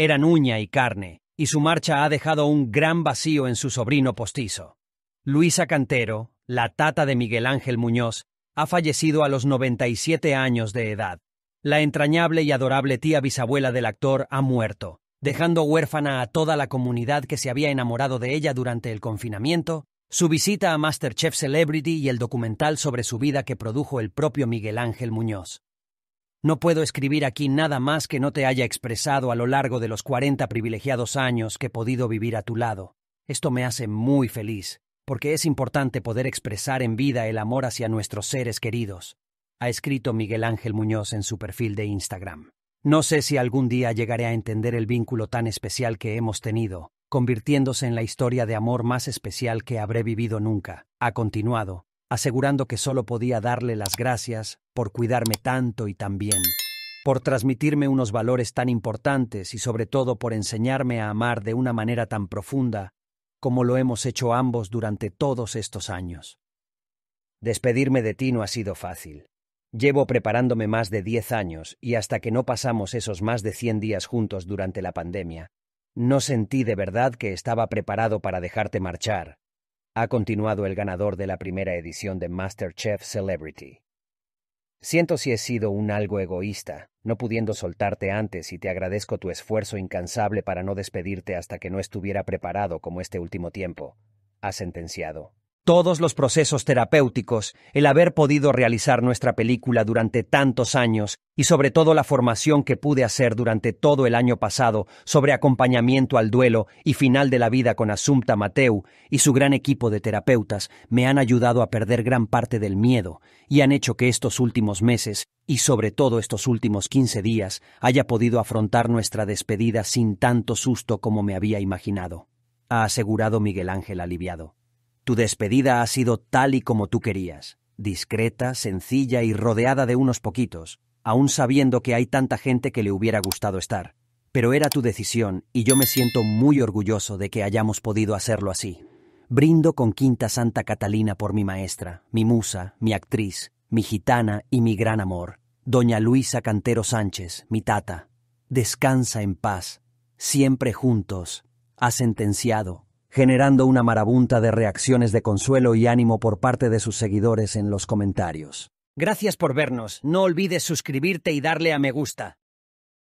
eran uña y carne, y su marcha ha dejado un gran vacío en su sobrino postizo. Luisa Cantero, la tata de Miguel Ángel Muñoz, ha fallecido a los 97 años de edad. La entrañable y adorable tía bisabuela del actor ha muerto, dejando huérfana a toda la comunidad que se había enamorado de ella durante el confinamiento, su visita a MasterChef Celebrity y el documental sobre su vida que produjo el propio Miguel Ángel Muñoz. No puedo escribir aquí nada más que no te haya expresado a lo largo de los 40 privilegiados años que he podido vivir a tu lado. Esto me hace muy feliz, porque es importante poder expresar en vida el amor hacia nuestros seres queridos, ha escrito Miguel Ángel Muñoz en su perfil de Instagram. No sé si algún día llegaré a entender el vínculo tan especial que hemos tenido, convirtiéndose en la historia de amor más especial que habré vivido nunca, ha continuado, asegurando que solo podía darle las gracias por cuidarme tanto y tan bien, por transmitirme unos valores tan importantes y sobre todo por enseñarme a amar de una manera tan profunda como lo hemos hecho ambos durante todos estos años. Despedirme de ti no ha sido fácil. Llevo preparándome más de diez años y hasta que no pasamos esos más de cien días juntos durante la pandemia, no sentí de verdad que estaba preparado para dejarte marchar, ha continuado el ganador de la primera edición de MasterChef Celebrity. Siento si he sido un algo egoísta, no pudiendo soltarte antes y te agradezco tu esfuerzo incansable para no despedirte hasta que no estuviera preparado como este último tiempo, ha sentenciado todos los procesos terapéuticos, el haber podido realizar nuestra película durante tantos años y sobre todo la formación que pude hacer durante todo el año pasado sobre acompañamiento al duelo y final de la vida con Asunta Mateu y su gran equipo de terapeutas me han ayudado a perder gran parte del miedo y han hecho que estos últimos meses y sobre todo estos últimos 15 días haya podido afrontar nuestra despedida sin tanto susto como me había imaginado, ha asegurado Miguel Ángel aliviado. Tu despedida ha sido tal y como tú querías, discreta, sencilla y rodeada de unos poquitos, aún sabiendo que hay tanta gente que le hubiera gustado estar. Pero era tu decisión y yo me siento muy orgulloso de que hayamos podido hacerlo así. Brindo con Quinta Santa Catalina por mi maestra, mi musa, mi actriz, mi gitana y mi gran amor, doña Luisa Cantero Sánchez, mi tata. Descansa en paz, siempre juntos, ha sentenciado generando una marabunta de reacciones de consuelo y ánimo por parte de sus seguidores en los comentarios. Gracias por vernos, no olvides suscribirte y darle a me gusta.